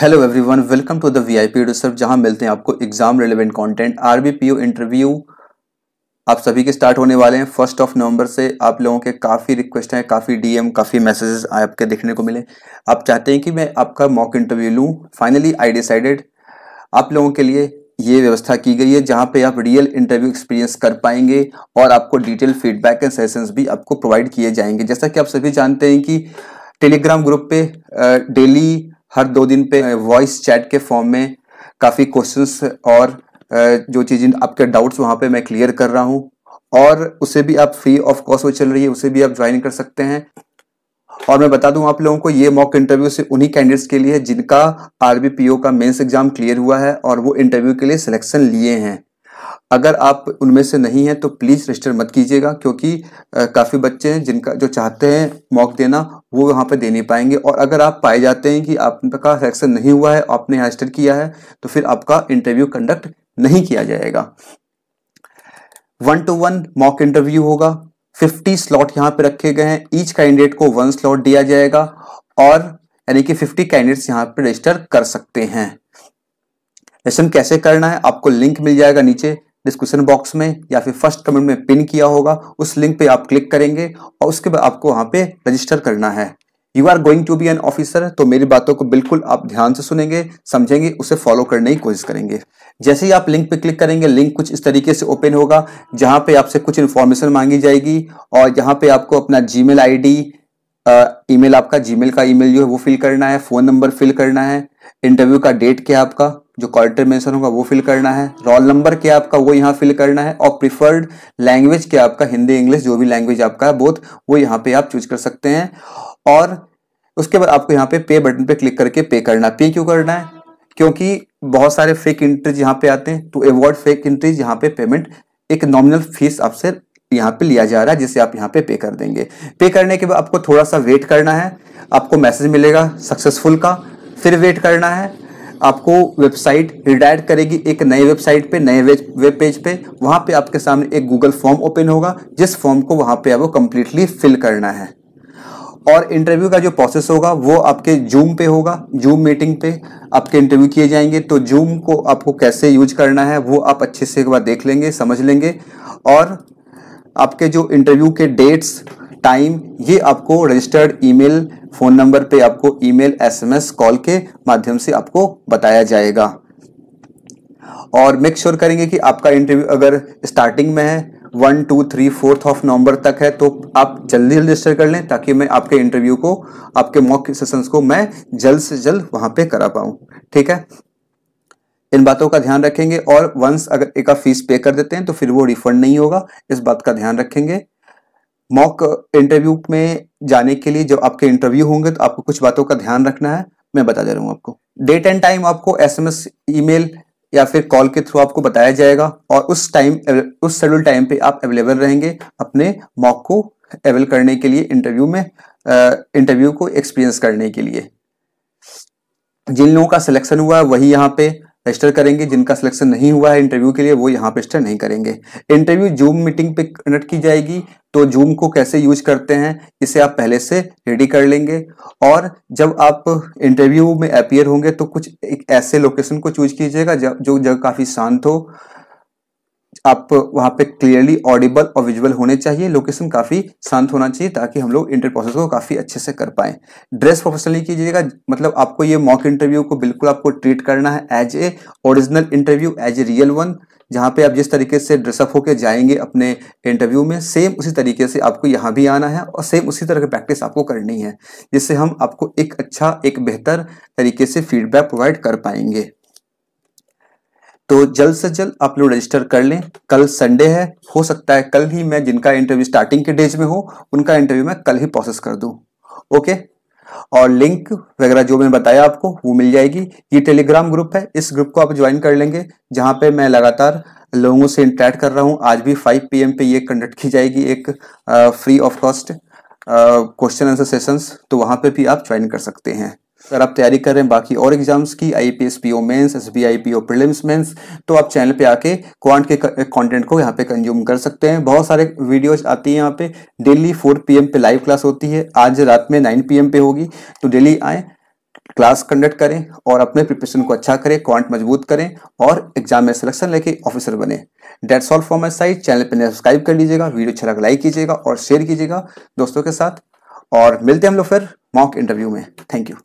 hello everyone welcome to the VIP reserve जहां मिलते हैं आपको exam relevant content RBPU interview आप सभी के स्टार्ट होने वाले हैं फर्स्ट ऑफ नवंबर से आप लोगों के काफ़ी रिक्वेस्ट हैं काफ़ी डीएम काफ़ी मैसेजेस आपके देखने को मिले आप चाहते हैं कि मैं आपका मॉक इंटरव्यू लूँ फाइनली आई डिसाइडेड आप लोगों के लिए ये व्यवस्था की गई है जहाँ पे आप रियल इंटरव्यू एक्सपीरियंस कर पाएंगे और आपको डिटेल फीडबैक एंड सेशंस भी आपको प्रोवाइड किए जाएंगे जैसा कि आप सभी जानते हैं कि टेलीग्राम ग्रुप पे डेली हर दो दिन पे वॉइस चैट के फॉर्म में काफ़ी क्वेश्चंस और जो चीज़ें आपके डाउट्स वहाँ पे मैं क्लियर कर रहा हूँ और उसे भी आप फ्री ऑफ कॉस्ट वो चल रही है उसे भी आप ज्वाइन कर सकते हैं और मैं बता दूं आप लोगों को ये मॉक इंटरव्यू से उन्हीं कैंडिडेट्स के लिए जिनका आरबीपीओ का मेन्स एग्जाम क्लियर हुआ है और वो इंटरव्यू के लिए सिलेक्शन लिए हैं अगर आप उनमें से नहीं हैं तो प्लीज़ रजिस्टर मत कीजिएगा क्योंकि काफ़ी बच्चे हैं जिनका जो चाहते हैं मॉक देना वो यहाँ पर दे नहीं पाएंगे और अगर आप पाए जाते हैं कि आपका सेलेक्शन नहीं हुआ है आपने रजिस्टर किया है तो फिर आपका इंटरव्यू कंडक्ट नहीं किया जाएगा one to one mock interview होगा 50 स्लॉट यहाँ पे रखे गए हैं ईच कैंडिडेट को वन स्लॉट दिया जाएगा और यानी कि 50 कैंडिडेट्स यहाँ पे रजिस्टर कर सकते हैं रजिस्टर कैसे करना है आपको लिंक मिल जाएगा नीचे डिस्क्रिप्शन बॉक्स में या फिर फर्स्ट कमेंट में पिन किया होगा उस लिंक पे आप क्लिक करेंगे और उसके बाद आपको वहां पे रजिस्टर करना है you are going to be an officer तो मेरी बातों को बिल्कुल आप ध्यान से सुनेंगे समझेंगे उसे फॉलो करने की कोशिश करेंगे जैसे ही आप लिंक पे क्लिक करेंगे लिंक कुछ इस तरीके से ओपन होगा जहाँ पे आपसे कुछ इन्फॉर्मेशन मांगी जाएगी और यहाँ पे आपको अपना जी मेल आई डी आपका जी का ई जो है वो फिल करना है फ़ोन नंबर फिल करना है इंटरव्यू का डेट क्या आपका जो क्वालिटर मेंशन होगा वो फिल करना है रोल नंबर क्या आपका वो यहाँ फिल करना है और प्रिफर्ड लैंग्वेज क्या आपका हिंदी इंग्लिश जो भी लैंग्वेज आपका है बोथ वो यहाँ पे आप चूज कर सकते हैं और उसके बाद आपको यहाँ पे पे बटन पे क्लिक करके पे करना है पे क्यों करना है क्योंकि बहुत सारे फेक इंट्रीज यहाँ पे आते हैं टू अवॉइड फेक इंट्रीज यहाँ पे पेमेंट एक नॉमिनल फीस आपसे यहाँ पे लिया जा रहा है जिसे आप यहाँ पे पे कर देंगे पे करने के बाद आपको थोड़ा सा वेट करना है आपको मैसेज मिलेगा सक्सेसफुल का फिर वेट करना है आपको वेबसाइट रिडायरेक्ट करेगी एक नए वेबसाइट पे नए वेब पेज पे वहाँ पे आपके सामने एक गूगल फॉर्म ओपन होगा जिस फॉर्म को वहाँ पे आपको कम्प्लीटली फिल करना है और इंटरव्यू का जो प्रोसेस होगा वो आपके जूम पे होगा जूम मीटिंग पे आपके इंटरव्यू किए जाएंगे तो जूम को आपको कैसे यूज करना है वो आप अच्छे से एक बार देख लेंगे समझ लेंगे और आपके जो इंटरव्यू के डेट्स टाइम ये आपको रजिस्टर्ड ईमेल फ़ोन नंबर पे आपको ईमेल एसएमएस कॉल के माध्यम से आपको बताया जाएगा और मेक श्योर sure करेंगे कि आपका इंटरव्यू अगर स्टार्टिंग में है one two three fourth of November तक है तो आप जल्दी जल्दी रजिस्टर कर लें ताकि मैं आपके इंटरव्यू को आपके मॉक सेशंस को मैं जल्द से जल्द वहां पे करा पाऊं ठीक है इन बातों का ध्यान रखेंगे और वंस अगर एक फीस पे कर देते हैं तो फिर वो रिफंड नहीं होगा इस बात का ध्यान रखेंगे मॉक इंटरव्यू में जाने के लिए जब आपके इंटरव्यू होंगे तो आपको कुछ बातों का ध्यान रखना है मैं बता दे रहा हूँ आपको डेट एंड टाइम आपको एसएमएस, ईमेल या फिर कॉल के थ्रू आपको बताया जाएगा और उस टाइम उस शेड्यूल टाइम पे आप अवेलेबल रहेंगे अपने मॉक को अवेल करने के लिए इंटरव्यू में इंटरव्यू को एक्सपीरियंस करने के लिए जिन लोगों का सिलेक्शन हुआ है वही यहाँ पे रजिस्टर करेंगे जिनका सिलेक्शन नहीं हुआ है इंटरव्यू के लिए वो यहाँ पे रजिस्टर नहीं करेंगे इंटरव्यू जूम मीटिंग पे कंडक्ट की जाएगी तो जूम को कैसे यूज करते हैं इसे आप पहले से रेडी कर लेंगे और जब आप इंटरव्यू में अपियर होंगे तो कुछ एक ऐसे लोकेशन को चूज कीजिएगा जो जगह काफ़ी शांत हो आप वहाँ पे क्लियरली ऑडिबल और विजुअल होने चाहिए लोकेशन काफ़ी शांत होना चाहिए ताकि हम लोग इंटर प्रोसेस को काफ़ी अच्छे से कर पाएँ ड्रेस प्रोफेशनली कीजिएगा मतलब आपको ये मॉक इंटरव्यू को बिल्कुल आपको ट्रीट करना है as a original interview as a real one जहाँ पे आप जिस तरीके से ड्रेसअप होकर जाएंगे अपने इंटरव्यू में सेम उसी तरीके से आपको यहाँ भी आना है और सेम उसी तरह की प्रैक्टिस आपको करनी है जिससे हम आपको एक अच्छा एक बेहतर तरीके से फीडबैक प्रोवाइड कर पाएंगे तो जल्द से जल्द आप लोग रजिस्टर कर लें कल संडे है हो सकता है कल ही मैं जिनका इंटरव्यू स्टार्टिंग के डेज में हो उनका इंटरव्यू मैं कल ही प्रोसेस कर दूं ओके और लिंक वगैरह जो मैंने बताया आपको वो मिल जाएगी ये टेलीग्राम ग्रुप है इस ग्रुप को आप ज्वाइन कर लेंगे जहां पे मैं लगातार लोगों से इंटरेक्ट कर रहा हूँ आज भी फाइव पी पे ये कंडक्ट की जाएगी एक free of cost question answer sessions तो वहां पे भी आप ज्वाइन कर सकते हैं अगर आप तैयारी कर रहे हैं बाकी और एग्जाम्स की I P S P O mains S B I P O prelims mains तो आप चैनल पे आके क्वांट के कंटेंट को यहाँ पे कंज्यूम कर सकते हैं बहुत सारे वीडियोज आती हैं यहाँ पे डेली फोर पी एम पे लाइव क्लास होती है आज रात में नाइन पी एम पे होगी तो डेली आए क्लास कंडक्ट करें और अपने प्रिपरेशन को अच्छा करें क्वांट मजबूत करें और एग्जाम में सिलेक्शन लेके ऑफिसर बने that's all for my side channel पर सब्सक्राइब कर लीजिएगा वीडियो अच्छा लगा लाइक कीजिएगा और शेयर कीजिएगा दोस्तों के साथ और मिलते हैं हम लोग फिर मॉक इंटरव्यू में थैंक यू